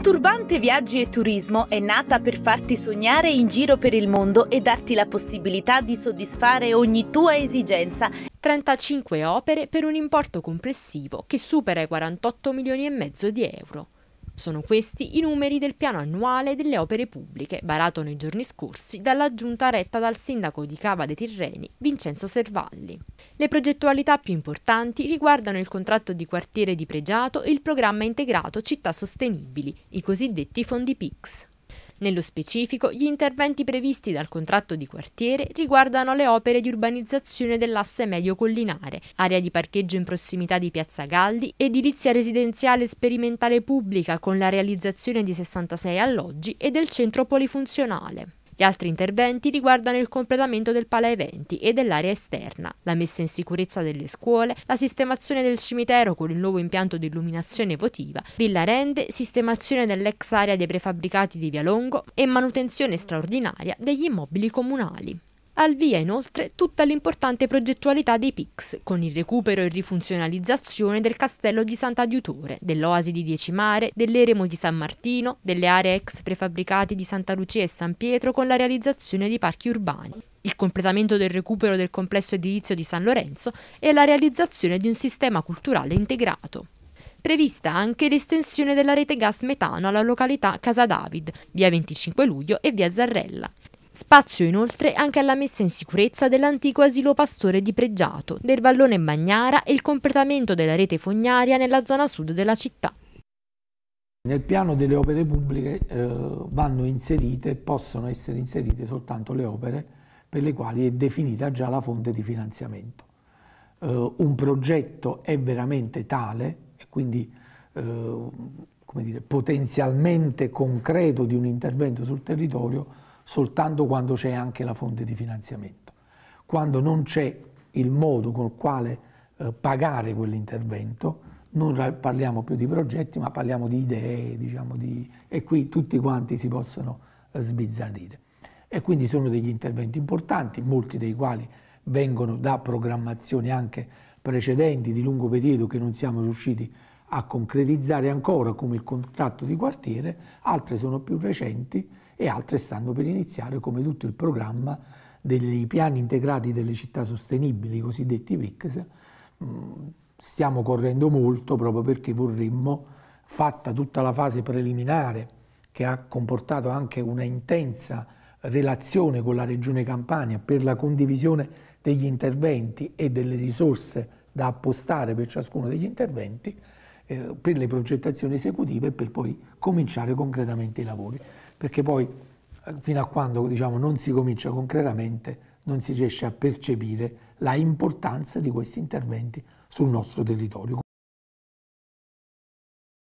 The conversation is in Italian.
Conturbante Viaggi e Turismo è nata per farti sognare in giro per il mondo e darti la possibilità di soddisfare ogni tua esigenza 35 opere per un importo complessivo che supera i 48 milioni e mezzo di euro. Sono questi i numeri del piano annuale delle opere pubbliche, varato nei giorni scorsi dalla giunta retta dal sindaco di Cava dei Tirreni, Vincenzo Servalli. Le progettualità più importanti riguardano il contratto di quartiere di Pregiato e il programma integrato Città Sostenibili, i cosiddetti fondi PICS. Nello specifico, gli interventi previsti dal contratto di quartiere riguardano le opere di urbanizzazione dell'asse medio collinare, area di parcheggio in prossimità di Piazza Galdi, edilizia residenziale sperimentale pubblica con la realizzazione di 66 alloggi e del centro polifunzionale. Gli altri interventi riguardano il completamento del pala eventi e dell'area esterna, la messa in sicurezza delle scuole, la sistemazione del cimitero con il nuovo impianto di illuminazione votiva, Villa Rende, sistemazione dell'ex area dei prefabbricati di Via Longo e manutenzione straordinaria degli immobili comunali. Al via inoltre tutta l'importante progettualità dei PIX, con il recupero e rifunzionalizzazione del castello di Santa Diutore, dell'oasi di Diecimare, dell'eremo di San Martino, delle aree ex prefabbricati di Santa Lucia e San Pietro con la realizzazione di parchi urbani il completamento del recupero del complesso edilizio di San Lorenzo e la realizzazione di un sistema culturale integrato. Prevista anche l'estensione della rete gas metano alla località Casa David, via 25 luglio e via Zarrella. Spazio inoltre anche alla messa in sicurezza dell'antico asilo pastore di Pregiato, del vallone Magnara e il completamento della rete fognaria nella zona sud della città. Nel piano delle opere pubbliche eh, vanno inserite, possono essere inserite soltanto le opere per le quali è definita già la fonte di finanziamento. Eh, un progetto è veramente tale e quindi eh, dire, potenzialmente concreto di un intervento sul territorio soltanto quando c'è anche la fonte di finanziamento. Quando non c'è il modo col quale eh, pagare quell'intervento, non parliamo più di progetti, ma parliamo di idee, diciamo di... e qui tutti quanti si possono eh, sbizzarrire. E quindi sono degli interventi importanti, molti dei quali vengono da programmazioni anche precedenti di lungo periodo che non siamo riusciti a concretizzare ancora come il contratto di quartiere, altre sono più recenti e altre stanno per iniziare come tutto il programma dei piani integrati delle città sostenibili, i cosiddetti PICS. Mm, stiamo correndo molto proprio perché vorremmo, fatta tutta la fase preliminare, che ha comportato anche una intensa relazione con la Regione Campania per la condivisione degli interventi e delle risorse da appostare per ciascuno degli interventi, eh, per le progettazioni esecutive e per poi cominciare concretamente i lavori, perché poi eh, fino a quando diciamo, non si comincia concretamente non si riesce a percepire la importanza di questi interventi sul nostro territorio.